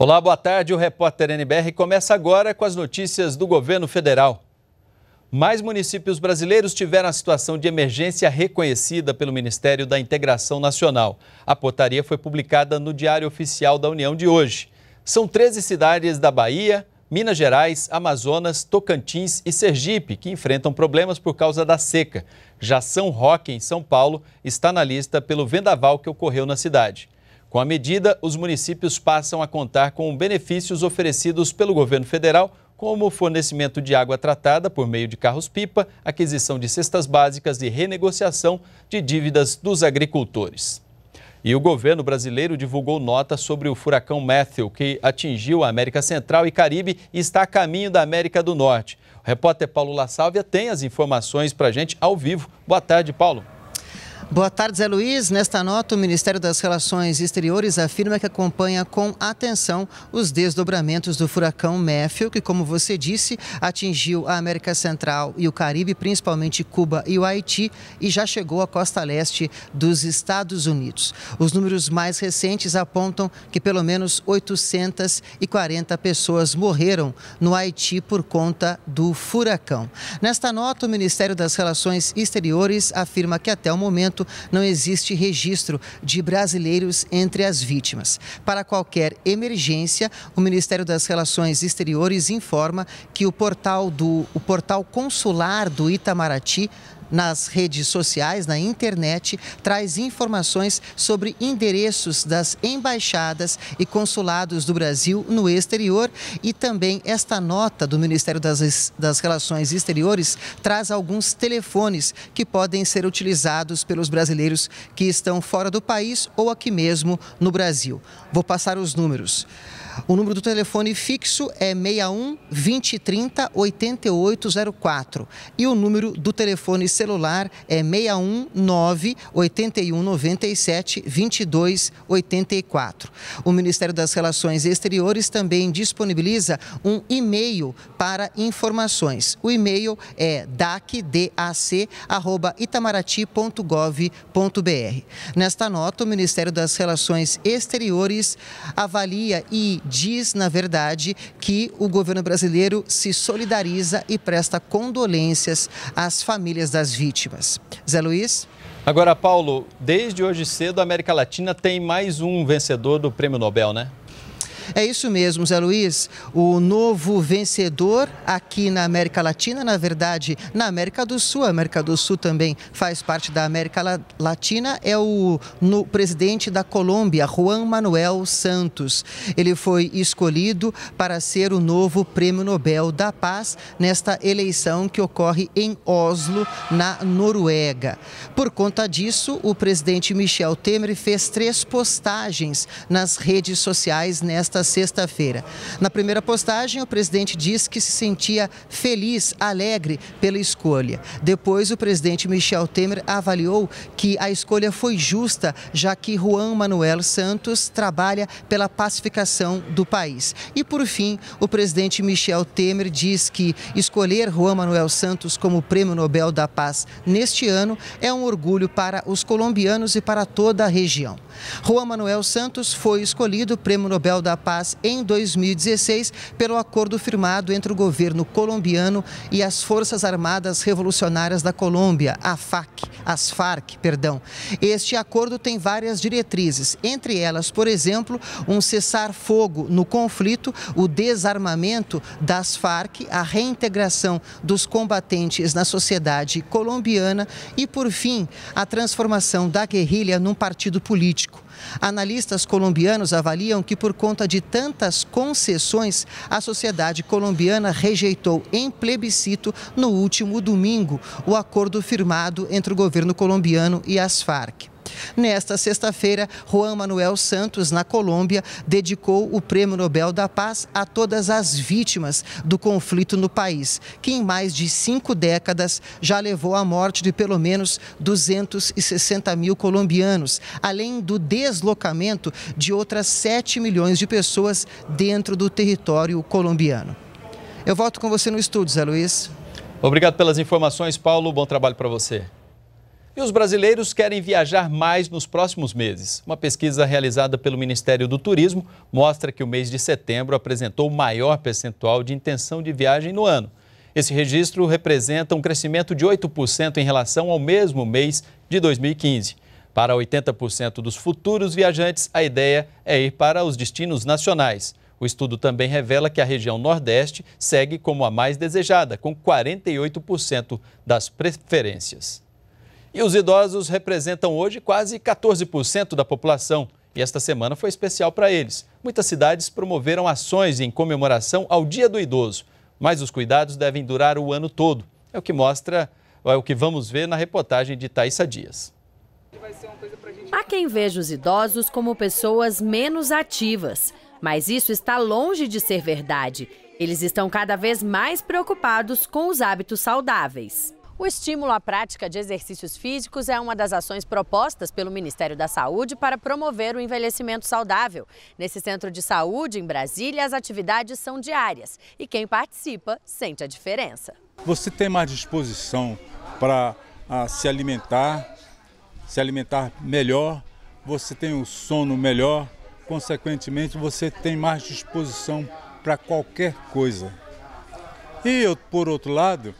Olá, boa tarde. O repórter NBR começa agora com as notícias do governo federal. Mais municípios brasileiros tiveram a situação de emergência reconhecida pelo Ministério da Integração Nacional. A portaria foi publicada no Diário Oficial da União de hoje. São 13 cidades da Bahia, Minas Gerais, Amazonas, Tocantins e Sergipe que enfrentam problemas por causa da seca. Já São Roque, em São Paulo, está na lista pelo vendaval que ocorreu na cidade. Com a medida, os municípios passam a contar com benefícios oferecidos pelo governo federal, como fornecimento de água tratada por meio de carros-pipa, aquisição de cestas básicas e renegociação de dívidas dos agricultores. E o governo brasileiro divulgou nota sobre o furacão Matthew, que atingiu a América Central e Caribe e está a caminho da América do Norte. O repórter Paulo La Sálvia tem as informações para a gente ao vivo. Boa tarde, Paulo. Boa tarde, Zé Luiz. Nesta nota, o Ministério das Relações Exteriores afirma que acompanha com atenção os desdobramentos do furacão Matthew, que, como você disse, atingiu a América Central e o Caribe, principalmente Cuba e o Haiti, e já chegou à costa leste dos Estados Unidos. Os números mais recentes apontam que pelo menos 840 pessoas morreram no Haiti por conta do furacão. Nesta nota, o Ministério das Relações Exteriores afirma que até o momento não existe registro de brasileiros entre as vítimas. Para qualquer emergência, o Ministério das Relações Exteriores informa que o portal do o portal consular do Itamaraty nas redes sociais, na internet, traz informações sobre endereços das embaixadas e consulados do Brasil no exterior e também esta nota do Ministério das, das Relações Exteriores traz alguns telefones que podem ser utilizados pelos brasileiros que estão fora do país ou aqui mesmo no Brasil. Vou passar os números. O número do telefone fixo é 61 2030 8804 e o número do telefone celular é 619 8197 2284. O Ministério das Relações Exteriores também disponibiliza um e-mail para informações. O e-mail é dacdac@itamaraty.gov.br. Nesta nota, o Ministério das Relações Exteriores avalia e diz, na verdade, que o governo brasileiro se solidariza e presta condolências às famílias das das vítimas. Zé Luiz? Agora, Paulo, desde hoje cedo a América Latina tem mais um vencedor do Prêmio Nobel, né? É isso mesmo, Zé Luiz. O novo vencedor aqui na América Latina, na verdade, na América do Sul, a América do Sul também faz parte da América Latina, é o no, presidente da Colômbia, Juan Manuel Santos. Ele foi escolhido para ser o novo prêmio Nobel da Paz nesta eleição que ocorre em Oslo, na Noruega. Por conta disso, o presidente Michel Temer fez três postagens nas redes sociais nesta nesta sexta-feira. Na primeira postagem, o presidente diz que se sentia feliz, alegre pela escolha. Depois, o presidente Michel Temer avaliou que a escolha foi justa, já que Juan Manuel Santos trabalha pela pacificação do país. E por fim, o presidente Michel Temer diz que escolher Juan Manuel Santos como Prêmio Nobel da Paz neste ano é um orgulho para os colombianos e para toda a região. Juan Manuel Santos foi escolhido Prêmio Nobel da Paz Paz em 2016 pelo acordo firmado entre o governo colombiano e as Forças Armadas Revolucionárias da Colômbia, a FAC, as FARC, perdão. Este acordo tem várias diretrizes, entre elas, por exemplo, um cessar-fogo no conflito, o desarmamento das FARC, a reintegração dos combatentes na sociedade colombiana e, por fim, a transformação da guerrilha num partido político. Analistas colombianos avaliam que, por conta de de tantas concessões, a sociedade colombiana rejeitou em plebiscito no último domingo o acordo firmado entre o governo colombiano e as Farc. Nesta sexta-feira, Juan Manuel Santos, na Colômbia, dedicou o Prêmio Nobel da Paz a todas as vítimas do conflito no país, que em mais de cinco décadas já levou à morte de pelo menos 260 mil colombianos, além do deslocamento de outras 7 milhões de pessoas dentro do território colombiano. Eu volto com você no estúdio, Zé Luiz. Obrigado pelas informações, Paulo. Bom trabalho para você. E os brasileiros querem viajar mais nos próximos meses. Uma pesquisa realizada pelo Ministério do Turismo mostra que o mês de setembro apresentou o maior percentual de intenção de viagem no ano. Esse registro representa um crescimento de 8% em relação ao mesmo mês de 2015. Para 80% dos futuros viajantes, a ideia é ir para os destinos nacionais. O estudo também revela que a região Nordeste segue como a mais desejada, com 48% das preferências. E os idosos representam hoje quase 14% da população. E esta semana foi especial para eles. Muitas cidades promoveram ações em comemoração ao Dia do Idoso, mas os cuidados devem durar o ano todo. É o que mostra, é o que vamos ver na reportagem de Thaisa Dias. Há quem veja os idosos como pessoas menos ativas, mas isso está longe de ser verdade. Eles estão cada vez mais preocupados com os hábitos saudáveis. O estímulo à prática de exercícios físicos é uma das ações propostas pelo Ministério da Saúde para promover o envelhecimento saudável. Nesse centro de saúde, em Brasília, as atividades são diárias e quem participa sente a diferença. Você tem mais disposição para ah, se alimentar, se alimentar melhor, você tem o um sono melhor, consequentemente, você tem mais disposição para qualquer coisa. E eu, por outro lado,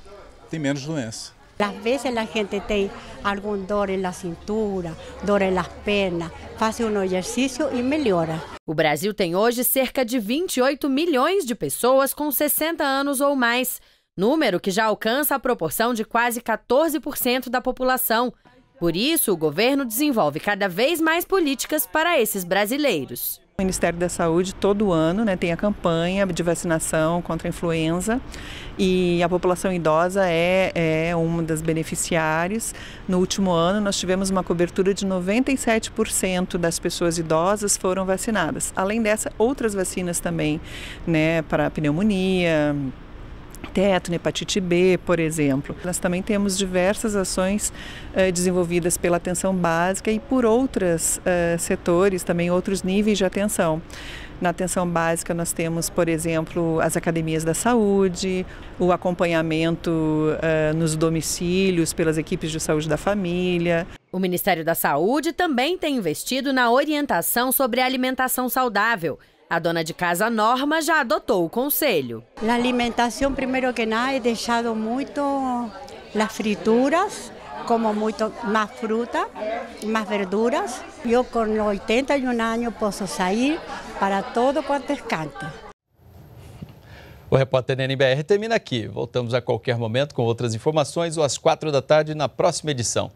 tem menos doença. Às vezes a gente tem algum dor na cintura, dor nas pernas, faz um exercício e melhora. O Brasil tem hoje cerca de 28 milhões de pessoas com 60 anos ou mais, número que já alcança a proporção de quase 14% da população. Por isso, o governo desenvolve cada vez mais políticas para esses brasileiros. O Ministério da Saúde todo ano né, tem a campanha de vacinação contra a influenza e a população idosa é, é uma das beneficiárias. No último ano nós tivemos uma cobertura de 97% das pessoas idosas foram vacinadas. Além dessa, outras vacinas também, né, para pneumonia, tétano, né, hepatite B, por exemplo. Nós também temos diversas ações eh, desenvolvidas pela atenção básica e por outros eh, setores, também outros níveis de atenção. Na atenção básica, nós temos, por exemplo, as academias da saúde, o acompanhamento eh, nos domicílios pelas equipes de saúde da família. O Ministério da Saúde também tem investido na orientação sobre alimentação saudável a dona de casa Norma já adotou o conselho. A alimentação, primeiro que nada, é deixado muito as frituras, como muito mais fruta, mais verduras. Eu, com 81 anos, posso sair para todo quanto é canto. O repórter NBR termina aqui. Voltamos a qualquer momento com outras informações ou às quatro da tarde na próxima edição.